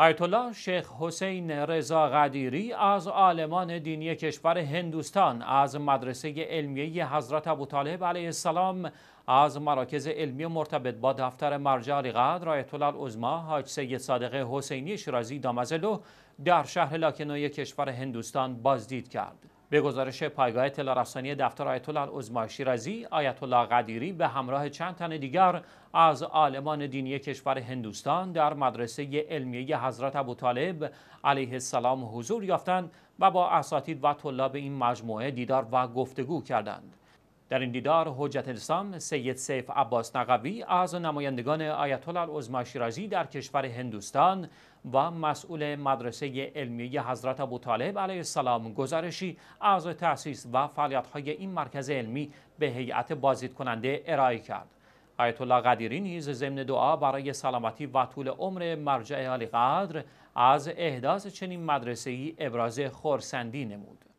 آیت الله شیخ حسین رضا قدیری از عالمان دینی کشور هندوستان از مدرسه علمیه حضرت ابوطالب علیه السلام از مراکز علمی مرتبط با دفتر مرجع قدر آیت الله عظما حاج سید صادق حسینی شیرازی دامزلو در شهر لاکنوی کشور هندوستان بازدید کرد به گزارش پایگاه اطلاع دفتر آیت الله عظما شیرازی آیت الله قدیری به همراه چند تن دیگر از عالمان دینی کشور هندوستان در مدرسه علمیه حضرت ابوطالب علیه السلام حضور یافتند و با اساتید و طلاب این مجموعه دیدار و گفتگو کردند در این دیدار حجت الاسلام سید سیف عباس نقوی از نمایندگان آیت الله العظما شیرازی در کشور هندوستان و مسئول مدرسه علمی حضرت طالب علیه السلام گزارشی از تأسیس و های این مرکز علمی به هیئت بازدید کننده ارائه کرد. آیت الله قدیری نیز ضمن دعا برای سلامتی و طول عمر مرجع عالی قدر از احداث چنین مدرسه‌ای ابراز خورسندی نمود.